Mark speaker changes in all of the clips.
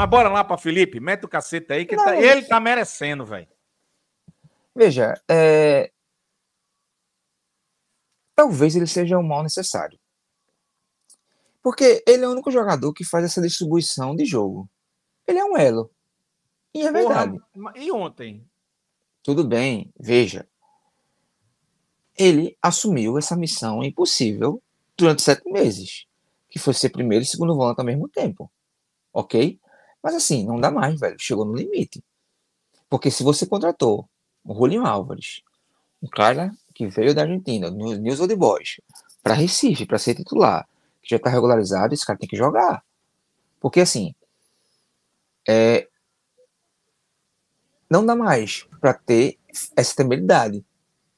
Speaker 1: Mas bora lá para Felipe, mete o cacete aí, que tá- não, tá, ele tá merecendo, velho.
Speaker 2: Veja, é... talvez ele seja um mal necessário. Porque ele é o único jogador que faz essa distribuição de jogo. Ele é um elo. E é verdade.
Speaker 1: Porra, e ontem?
Speaker 2: Tudo bem, veja. Ele assumiu essa missão impossível durante sete meses, que foi ser primeiro e segundo volante ao mesmo tempo. Ok? Mas assim, não dá mais, velho. Chegou no limite. Porque se você contratou o Julinho Álvares, um cara que veio da Argentina, News Old Boys, para Recife, para ser titular, que já está regularizado, esse cara tem que jogar. Porque assim, é, não dá mais para ter essa temeridade,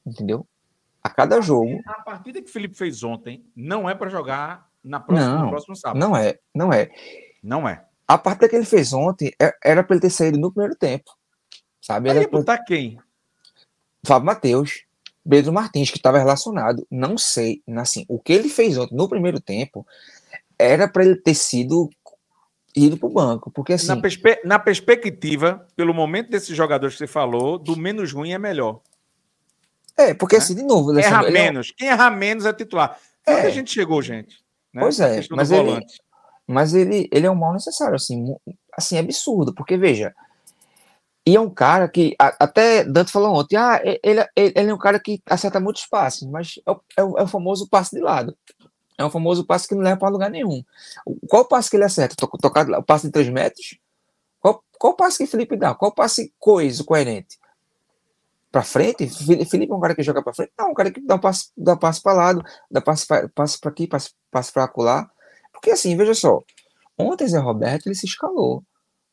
Speaker 2: entendeu? A cada jogo.
Speaker 1: A partida que o Felipe fez ontem não é para jogar na próxima, não, no próximo sábado. Não é,
Speaker 2: não é. Não é. A parte que ele fez ontem é, era para ele ter saído no primeiro tempo. Sabe? Ele Aí ia pra... quem? Fábio Matheus, Pedro Martins, que estava relacionado. Não sei, assim, o que ele fez ontem no primeiro tempo era para ele ter sido ido para o banco. Porque assim. Na,
Speaker 1: perspe... Na, perspectiva, pelo momento desses jogadores que você falou, do menos ruim é melhor.
Speaker 2: É, porque é? assim, de novo. É erra menos. É...
Speaker 1: Quem errar menos é titular. É. Onde a gente chegou, gente?
Speaker 2: Né? Pois é, mas ele, mas ele, ele é um mal necessário, assim, assim, absurdo, porque veja, e é um cara que, até Dante falou ontem, ah, ele, ele é um cara que acerta muitos passes, mas é, é o, é o, famoso passe de lado. É um famoso passe que não leva para lugar nenhum. Qual passe que ele acerta? Tocar o passe de 3 metros? Qual, qual passe que Felipe dá? Qual passe coeso, coerente? Para frente? Felipe é um cara que joga para frente? Não, um cara que dá um passe, dá passe para lado, dá passe para aqui, passe, passe para acolá. Porque assim, veja só, ontem Zé Roberto ele se escalou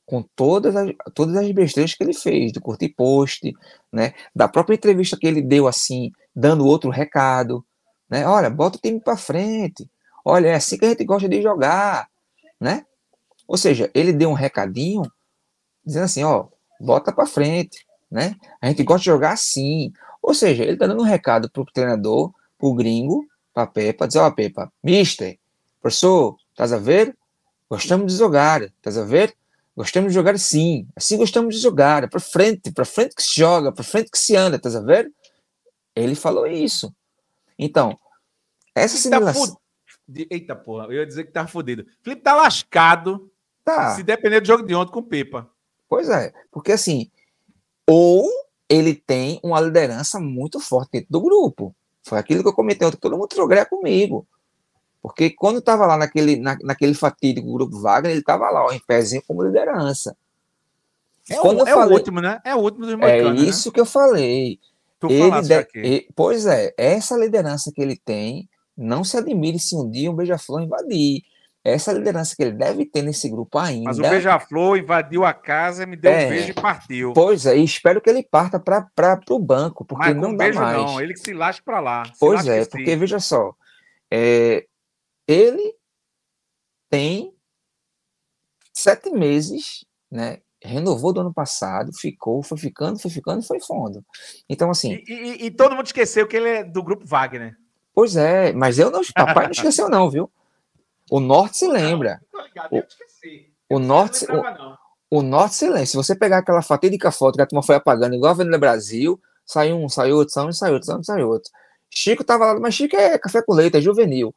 Speaker 2: com todas as, todas as besteiras que ele fez, do curtir post, né, da própria entrevista que ele deu assim, dando outro recado, né, olha, bota o time para frente, olha, é assim que a gente gosta de jogar, né, ou seja, ele deu um recadinho dizendo assim, ó, bota para frente, né, a gente gosta de jogar assim, ou seja, ele tá dando um recado pro treinador, pro gringo, pra Pepa, dizer, ó, Pepa, mister, professor, estás a ver? Gostamos de jogar, estás a ver? Gostamos de jogar sim, assim gostamos de jogar, é para frente, para frente que se joga, para frente que se anda, estás a ver? Ele falou isso. Então, essa assimilação... Tá
Speaker 1: eita porra, eu ia dizer que tá fodido. Felipe tá lascado. Tá. Se depender do jogo de ontem com Pepa.
Speaker 2: Pois é, porque assim, ou ele tem uma liderança muito forte dentro do grupo. Foi aquilo que eu comentei ontem, todo mundo trogré comigo. Porque quando estava lá naquele, na, naquele fatídico grupo Wagner, ele estava lá, ó, em pezinho como liderança. É, quando é o, falei, o último, né?
Speaker 1: É o último dos É né? isso
Speaker 2: né? que eu falei. Tu ele de... pois é, essa liderança que ele tem, não se admire se um dia um Beija-Flor invadir. Essa liderança que ele deve ter nesse grupo ainda. Mas o Beija-Flor
Speaker 1: invadiu a casa, me deu é, um beijo e partiu.
Speaker 2: Pois é, e espero que ele parta para o banco, porque Mas não dá beijo mais. Não, ele
Speaker 1: que se lasca para lá. Pois é, porque
Speaker 2: veja só, é, ele tem sete meses, né? Renovou do ano passado, ficou, foi ficando, foi ficando, foi fundo. Então, assim.
Speaker 1: E, e, e, todo mundo esqueceu que ele é do grupo Wagner.
Speaker 2: Pois é, mas eu não. Papai não esqueceu, não, viu? O Norte se lembra. Não, ligado, eu esqueci. O, o Norte. o, Norte se lembra. Se você pegar aquela fatídica foto que a turma foi apagando, igual a Venda Brasil, saiu um, saiu outro, saiu um, saiu outro, saiu saiu outro. Chico tava lá, mas Chico é café com leite, é juvenil.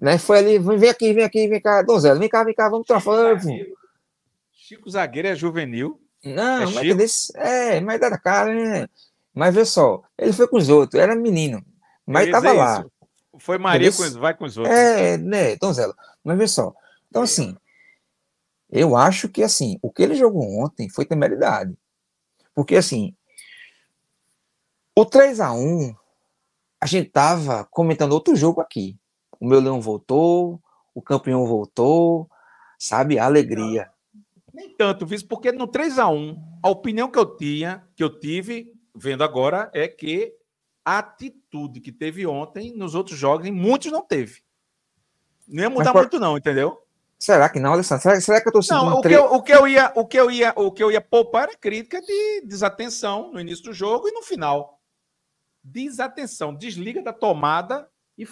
Speaker 2: Né? Foi ali, vem aqui, vem aqui, vem cá, Donzelo vem cá, vem cá, vamos trofar. Chico Zagueiro é juvenil.
Speaker 1: Não, é mas Chico?
Speaker 2: Desse, é, mas é da cara, né? Mas vê só, ele foi com os outros, era menino,
Speaker 1: mas estava lá. Isso. Foi Maria, com, vai com
Speaker 2: os outros. É, né, Donzelo Mas vê só, então assim, eu acho que assim, o que ele jogou ontem foi temeridade. Porque assim, o 3 a 1 a gente tava comentando outro jogo aqui o meu leão voltou, o campeão voltou, sabe? Alegria.
Speaker 1: Nem tanto, visto porque no 3 a 1 a opinião que eu tinha, que eu tive, vendo agora, é que a atitude que teve ontem nos outros jogos, muitos não teve.
Speaker 2: Não ia mudar por... muito, não, entendeu? Será que não, Alessandro? Será, será que eu tô sendo não, o, que eu, o
Speaker 1: que eu ia, o que eu ia, o que eu ia poupar era crítica de desatenção no início do jogo e no final. Desatenção, desliga da tomada e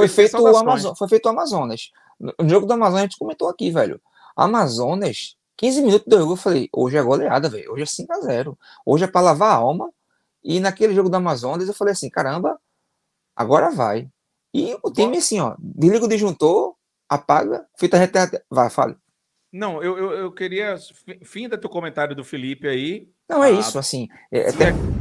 Speaker 2: foi feito, o Amazo... foi feito o Amazonas. No jogo do Amazonas, a gente comentou aqui, velho. Amazonas, 15 minutos do jogo, eu falei, hoje é goleada, velho. Hoje é 5 a 0 Hoje é pra lavar a alma. E naquele jogo do Amazonas, eu falei assim, caramba, agora vai. E o time, assim, ó, desliga o disjuntor, apaga, fita reta. Vai, fala.
Speaker 1: Não, eu, eu, eu queria. Fim do teu comentário do Felipe aí. Não, é ah, isso, assim.
Speaker 2: É, é até...